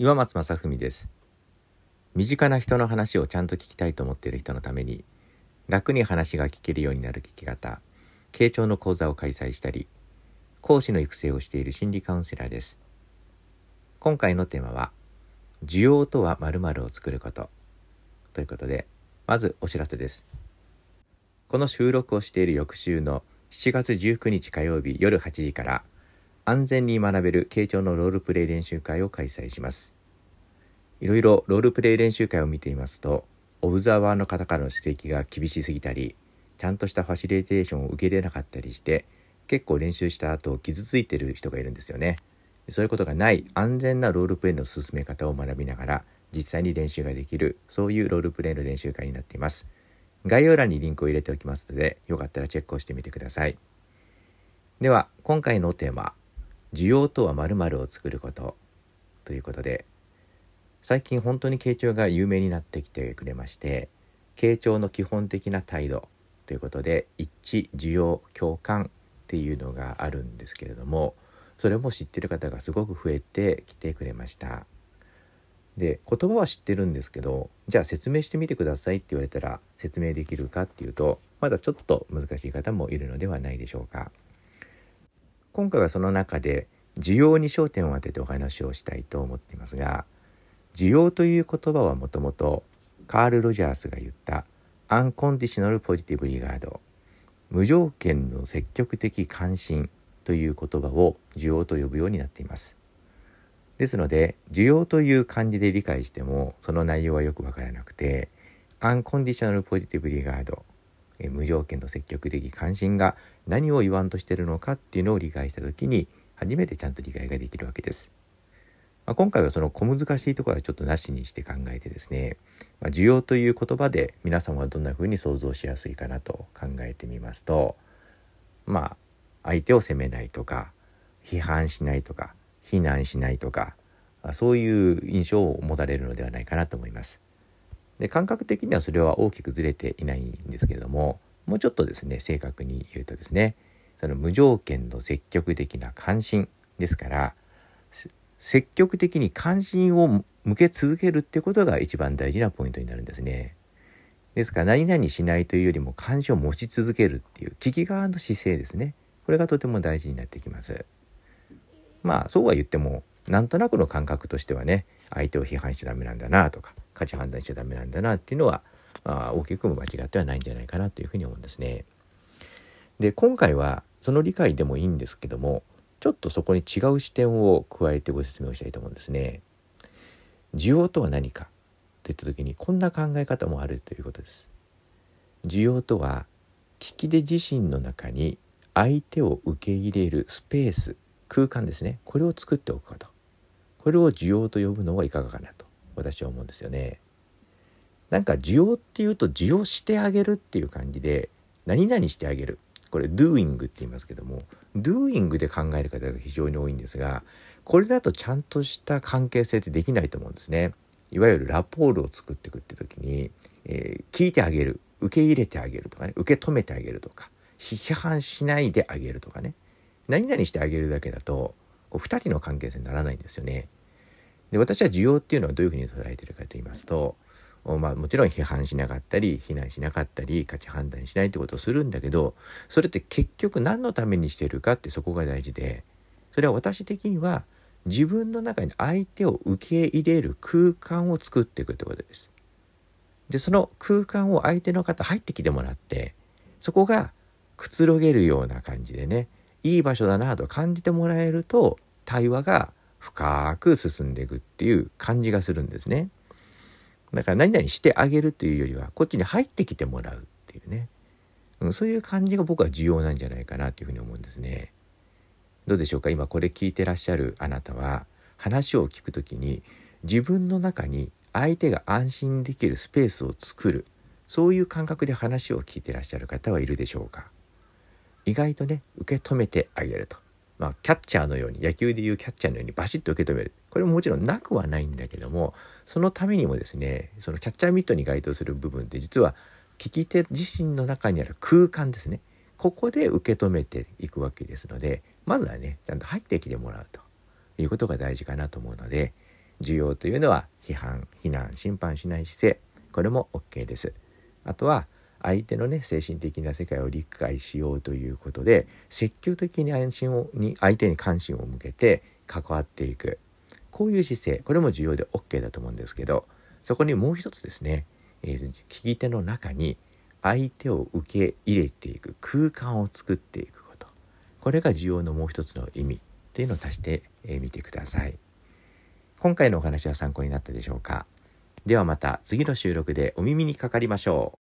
岩松正文です身近な人の話をちゃんと聞きたいと思っている人のために楽に話が聞けるようになる聞き方傾聴の講座を開催したり講師の育成をしている心理カウンセラーです今回のテーマは需要とは〇〇を作ることということでまずお知らせですこの収録をしている翌週の7月19日火曜日夜8時から「安全に学べる慶長のロールプレイ練習会を開催します。いろいろロールプレイ練習会を見ていますと、オブザーバーの方からの指摘が厳しすぎたり、ちゃんとしたファシリテーションを受け入れなかったりして、結構練習した後傷ついてる人がいるんですよね。そういうことがない安全なロールプレイの進め方を学びながら、実際に練習ができる、そういうロールプレイの練習会になっています。概要欄にリンクを入れておきますので、よかったらチェックをしてみてください。では、今回のテーマ、需要とは〇〇を作ることということで最近本当に傾聴が有名になってきてくれまして傾聴の基本的な態度ということで一致需要共感っていうのがあるんですけれどもそれも知ってる方がすごく増えてきてくれましたで言葉は知ってるんですけどじゃあ説明してみてくださいって言われたら説明できるかっていうとまだちょっと難しい方もいるのではないでしょうか。今回はその中で需要に焦点を当ててお話をしたいと思っていますが需要という言葉はもともとカール・ロジャースが言ったアンコンディショナル・ポジティブ・リガード無条件の積極的関心という言葉を需要と呼ぶようになっていますですので需要という漢字で理解してもその内容はよくわからなくてアンコンディショナル・ポジティブ・リガードえ無条件の積極的関心が何を言わんとしてるのかっていうのを理解した時に初めてちゃんと理解ができるわけです。まあ、今回はその小難しいところはちょっとなしにして考えてですね、まあ、需要という言葉で皆様はどんなふうに想像しやすいかなと考えてみますとまあ相手を責めないとか批判しないとか非難しないとかそういう印象を持たれるのではないかなと思います。で感覚的にはそれは大きくずれていないんですけれどももうちょっとですね正確に言うとですねその無条件の積極的な関心ですから積極的に関心を向け続けるってことが一番大事なポイントになるんですね。ですから何々しないというよりも関心を持ち続けるっていう危機側の姿勢ですねこれがとても大事になってきます。まあそうは言ってもなんとなくの感覚としてはね相手を批判しちゃダメなんだなとか価値判断しちゃダメなんだなっていうのはあ大きくも間違ってはないんじゃないかなというふうに思うんですね。で今回はその理解でもいいんですけどもちょっとそこに違う視点を加えてご説明をしたいと思うんですね。需要とは何かといった時にこんな考え方もあるということです。需要とは聞きで自身の中に相手を受け入れるスペース空間ですねこれを作っておくことこれを需要と呼ぶのはいかがかなと私は思うんですよね。なんか需要っていうと需要してあげるっていう感じで何々してあげるこれ doing って言いますけども doing で考える方が非常に多いんですがこれだとちゃんとした関係性ってできないと思うんですね。いわゆるラポールを作っていくって時に、えー、聞いてあげる受け入れてあげるとかね受け止めてあげるとか批判しないであげるとかね何々してあげるだけだとこう2人の関係性にならないんですよね。で私は需要っていうのはどういうふうに捉えてるかと言いますと、まあ、もちろん批判しなかったり非難しなかったり価値判断しないってことをするんだけどそれって結局何のためにしてるかってそこが大事でそれは私的には自分の中に相手を受け入れる空間を作っていくってことです。でその空間を相手の方入ってきてもらってそこがくつろげるような感じでねいい場所だなと感じてもらえると対話が深く進んでいくっていう感じがするんですね。だから何々してあげるというよりはこっちに入ってきてもらうっていうね、うん、そういう感じが僕は重要なんじゃないかなというふうに思うんですね。どうでしょうか今これ聞いてらっしゃるあなたは話を聞くときに自分の中に相手が安心できるスペースを作るそういう感覚で話を聞いてらっしゃる方はいるでしょうか意外とね受け止めてあげるとまあ、キャッチャーのように野球でいうキャッチャーのようにバシッと受け止めるこれももちろんなくはないんだけどもそのためにもですねそのキャッチャーミットに該当する部分って実は聞き手自身の中にある空間ですねここで受け止めていくわけですのでまずはねちゃんと入ってきてもらうということが大事かなと思うので需要というのは批判非難審判しない姿勢これも OK です。あとは相手のね精神的な世界を理解しようということで積極的に安心をに相手に関心を向けて関わっていくこういう姿勢これも重要で OK だと思うんですけどそこにもう一つですね、えー、聞き手の中に相手を受け入れていく空間を作っていくことこれが需要のもう一つの意味というのを足してみてください今回のお話は参考になったでしょうかではまた次の収録でお耳にかかりましょう